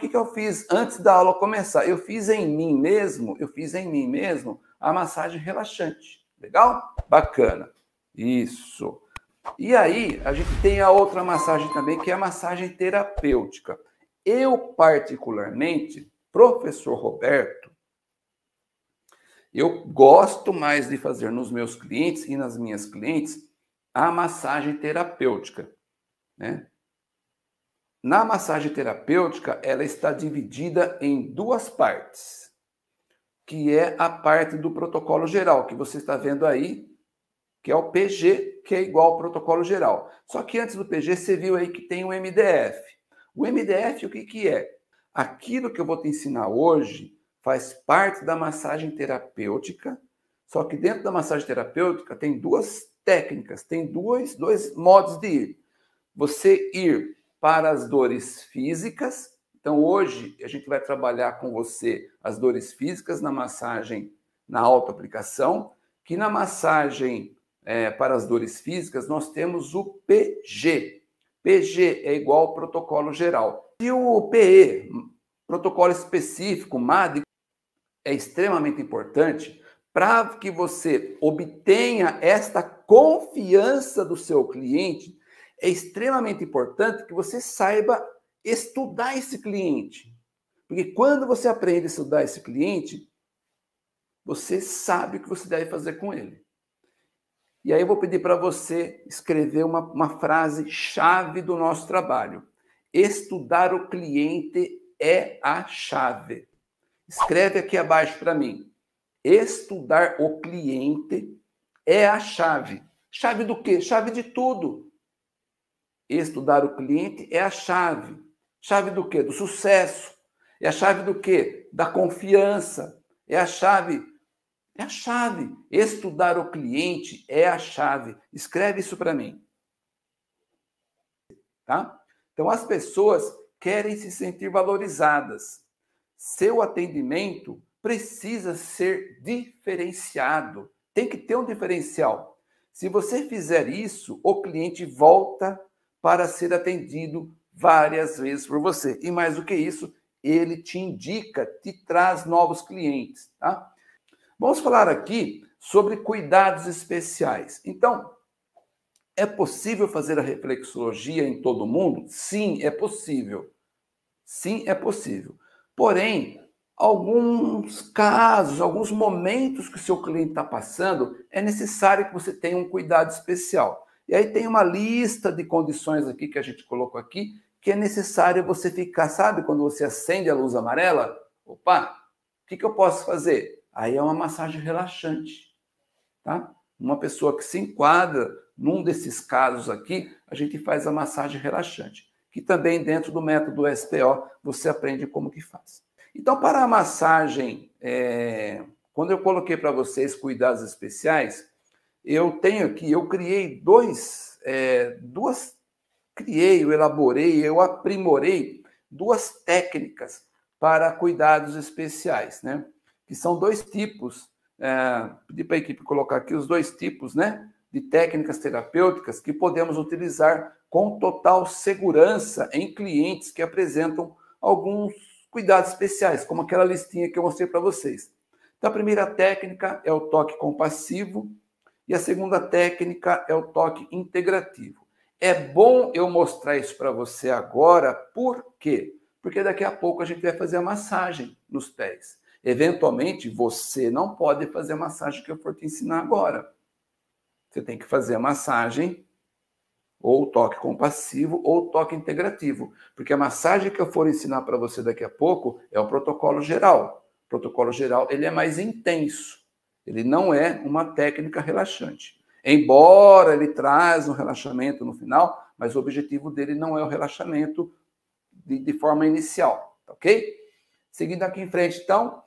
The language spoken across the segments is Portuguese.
que, que eu fiz antes da aula começar? Eu fiz em mim mesmo, eu fiz em mim mesmo a massagem relaxante. Legal? Bacana. Isso. E aí, a gente tem a outra massagem também, que é a massagem terapêutica. Eu, particularmente, professor Roberto, eu gosto mais de fazer nos meus clientes e nas minhas clientes a massagem terapêutica. Né? Na massagem terapêutica, ela está dividida em duas partes, que é a parte do protocolo geral, que você está vendo aí, que é o PG, que é igual ao protocolo geral. Só que antes do PG, você viu aí que tem o MDF. O MDF, o que, que é? Aquilo que eu vou te ensinar hoje faz parte da massagem terapêutica, só que dentro da massagem terapêutica tem duas técnicas, tem dois dois modos de ir. Você ir para as dores físicas. Então, hoje, a gente vai trabalhar com você as dores físicas na massagem, na autoaplicação, que na massagem é, para as dores físicas nós temos o PG. PG é igual ao protocolo geral. E o PE, protocolo específico, MAD, é extremamente importante para que você obtenha esta confiança do seu cliente é extremamente importante que você saiba estudar esse cliente. Porque quando você aprende a estudar esse cliente, você sabe o que você deve fazer com ele. E aí eu vou pedir para você escrever uma, uma frase chave do nosso trabalho. Estudar o cliente é a chave. Escreve aqui abaixo para mim. Estudar o cliente é a chave. Chave do quê? Chave de tudo. Estudar o cliente é a chave. Chave do quê? Do sucesso. É a chave do quê? Da confiança. É a chave. É a chave. Estudar o cliente é a chave. Escreve isso para mim. Tá? Então as pessoas querem se sentir valorizadas. Seu atendimento precisa ser diferenciado. Tem que ter um diferencial. Se você fizer isso, o cliente volta para ser atendido várias vezes por você. E mais do que isso, ele te indica, te traz novos clientes, tá? Vamos falar aqui sobre cuidados especiais. Então, é possível fazer a reflexologia em todo mundo? Sim, é possível. Sim, é possível. Porém, alguns casos, alguns momentos que o seu cliente está passando, é necessário que você tenha um cuidado especial. E aí tem uma lista de condições aqui que a gente colocou aqui, que é necessário você ficar, sabe, quando você acende a luz amarela? Opa, o que, que eu posso fazer? Aí é uma massagem relaxante, tá? Uma pessoa que se enquadra num desses casos aqui, a gente faz a massagem relaxante, que também dentro do método SPO você aprende como que faz. Então, para a massagem, é... quando eu coloquei para vocês cuidados especiais, eu tenho aqui, eu criei dois, é, duas, criei, eu elaborei, eu aprimorei duas técnicas para cuidados especiais, né? Que são dois tipos, é, pedi para a equipe colocar aqui os dois tipos, né? De técnicas terapêuticas que podemos utilizar com total segurança em clientes que apresentam alguns cuidados especiais, como aquela listinha que eu mostrei para vocês. Então, a primeira técnica é o toque compassivo, e a segunda técnica é o toque integrativo. É bom eu mostrar isso para você agora, por quê? Porque daqui a pouco a gente vai fazer a massagem nos pés. Eventualmente, você não pode fazer a massagem que eu for te ensinar agora. Você tem que fazer a massagem, ou toque compassivo, ou toque integrativo. Porque a massagem que eu for ensinar para você daqui a pouco é o protocolo geral. O protocolo geral ele é mais intenso. Ele não é uma técnica relaxante. Embora ele traz um relaxamento no final, mas o objetivo dele não é o relaxamento de, de forma inicial, tá ok? Seguindo aqui em frente, então,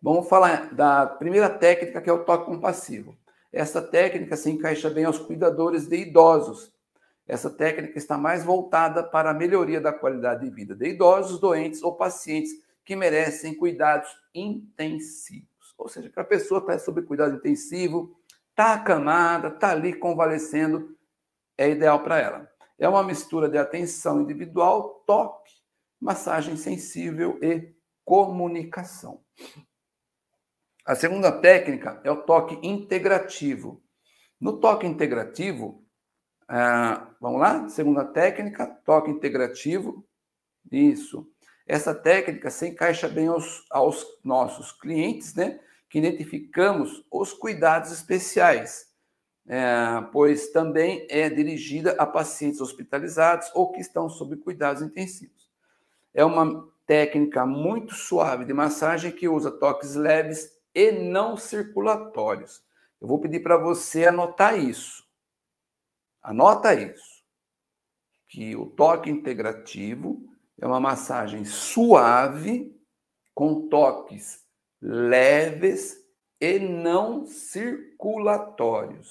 vamos falar da primeira técnica que é o toque compassivo. Essa técnica se encaixa bem aos cuidadores de idosos. Essa técnica está mais voltada para a melhoria da qualidade de vida de idosos, doentes ou pacientes que merecem cuidados intensivos. Ou seja, que a pessoa está sob cuidado intensivo, está acamada, está ali convalescendo, é ideal para ela. É uma mistura de atenção individual, toque, massagem sensível e comunicação. A segunda técnica é o toque integrativo. No toque integrativo, ah, vamos lá? Segunda técnica, toque integrativo. Isso. Essa técnica se encaixa bem aos, aos nossos clientes, né? Que identificamos os cuidados especiais, é, pois também é dirigida a pacientes hospitalizados ou que estão sob cuidados intensivos. É uma técnica muito suave de massagem que usa toques leves e não circulatórios. Eu vou pedir para você anotar isso. Anota isso. Que o toque integrativo é uma massagem suave, com toques leves e não circulatórios.